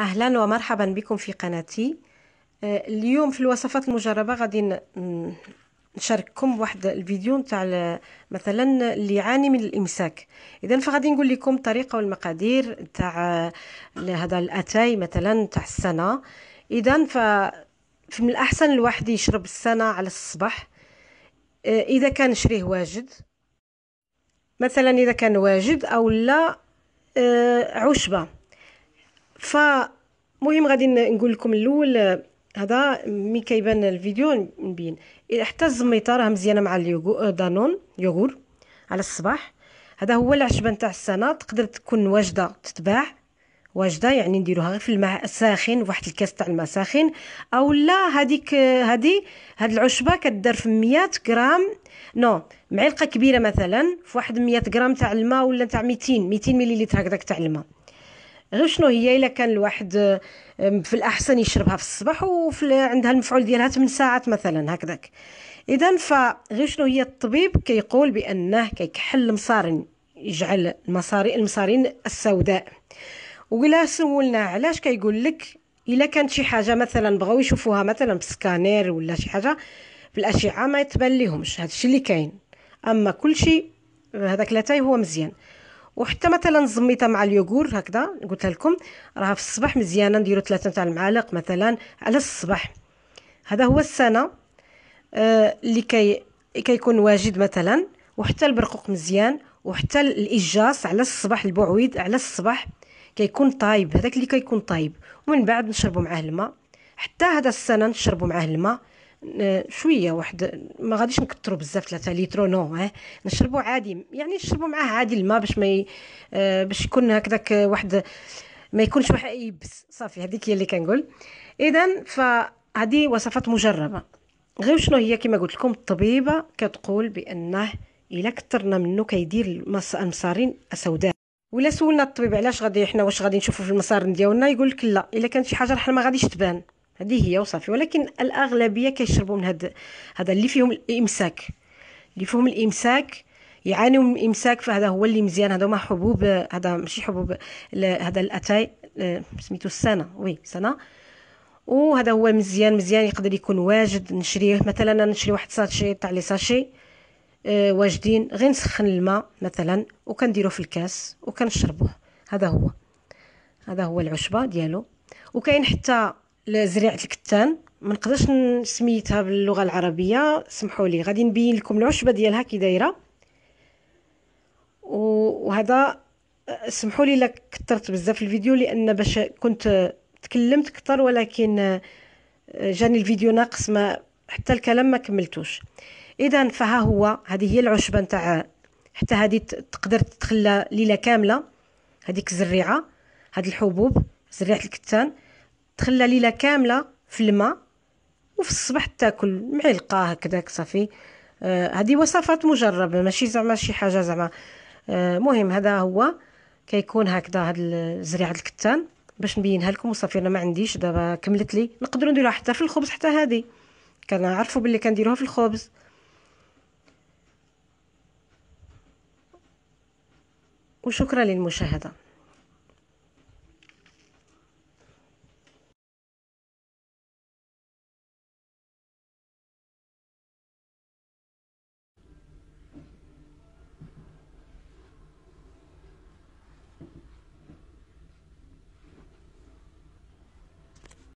اهلا ومرحبا بكم في قناتي آه، اليوم في الوصفات المجربه غادي نشارككم واحد الفيديو نتاع مثلا اللي يعاني من الامساك اذا فغادي نقول لكم الطريقه والمقادير تاع آه، هذا الاتاي مثلا تاع السنه اذا ف من الاحسن الواحد يشرب السنه على الصباح آه، اذا كان شريه واجد مثلا اذا كان واجد او لا عشبه فمهم غادي نقول لكم الاول هذا مي كيبان الفيديو نبين حتى الزميطه راه مزيانه مع اليوغو دانون يوغور على الصباح هذا هو العشبه نتاع السنه تقدر تكون واجده تتباع واجده يعني نديروها غير في الماء ساخن واحد الكاس تاع الماء ساخن او لا هذيك هذه هاد العشبه كدار في 100 غرام نو معلقه كبيره مثلا في واحد 100 غرام تاع الماء ولا تاع 200 200 مليليتر هكذاك تاع الماء غير شنو هي الا كان الواحد في الاحسن يشربها في الصباح وفي عندها المفعول ديالها 8 ساعات مثلا هكذاك اذا فغير شنو هي الطبيب كيقول بانه كيكحل المصارين يجعل المصاري المصارين السوداء ولا سولنا علاش كيقول لك الا كانت شي حاجه مثلا بغاو يشوفوها مثلا بسكانير ولا شي حاجه في الاشعه ما يتبان ليهمش هادشي اللي كاين اما كلشي هذاك لاتاي هو مزيان وحتى مثلا زميتها مع اليوغور هكذا قلت لكم راها في الصباح مزيانه نديرو ثلاثه تاع المعالق مثلا على الصباح هذا هو السنه آه، اللي كي كيكون واجد مثلا وحتى البرقوق مزيان وحتى الاجاس على الصباح البعويد على الصباح كيكون طايب هذاك اللي كيكون طايب ومن بعد نشربوا معاه الماء حتى هذا السنه نشربوا معاه الماء شويه واحد ما غاديش نكثروا بزاف 3 لتر نو اه نشربوا عادي يعني نشربوا معاه عادي الماء باش ما آه، باش يكون هكذاك واحد ما يكونش واحد يبس صافي هذيك هي اللي كنقول اذا فهذه وصفات مجربه غير شنو هي كما قلت لكم الطبيبه كتقول بانه الا كثرنا منه كيدير المصارين سوداء ولا سولنا الطبيب علاش غادي حنا واش غادي نشوفوا في المصارين ديالنا يقول لك لا الا كانت شي حاجه راه ما غاديش تبان هذه هي وصافي ولكن الاغلبيه كيشربوا من هذا هذا اللي فيهم الامساك اللي فيهم الامساك يعانيوا من الامساك فهذا هو اللي مزيان هذا ما حبوب هذا ماشي حبوب هذا الاتاي آه، سميتو السنه وي سنه وهذا هو مزيان مزيان يقدر يكون واجد نشريه مثلا انا نشري واحد ساشي تاع لي ساشي آه واجدين غير نسخن الماء مثلا وكنديروه في الكاس وكنشربوه هذا هو هذا هو العشبه ديالو وكاين حتى لزريعه الكتان ما نقدرش نسميتها باللغه العربيه سمحوا لي غادي نبين لكم العشبه ديالها كي دايره وهذا سمحوا لي لك كثرت بزاف الفيديو لان باش كنت تكلمت كثر ولكن آه، جاني الفيديو ناقص ما حتى الكلام ما كملتوش اذا فها هو هذه هي العشبه نتاع حتى هذه تقدر تتخلى ليله كامله هذيك الزريعه هاد الحبوب زريعه الكتان تخلى ليله كامله في الماء وفي الصباح تاكل معلقه هكذاك صافي آه، هذه آه وصفات مجربه ماشي زعما شي حاجه زعما آه مهم هذا هو كيكون هكذا هاد الزريعة الكتان باش نبينها لكم وصافي انا ما عنديش دابا كملت لي نقدروا نديروها حتى في الخبز حتى هذه كنعرفوا باللي كنديروها في الخبز وشكرا للمشاهده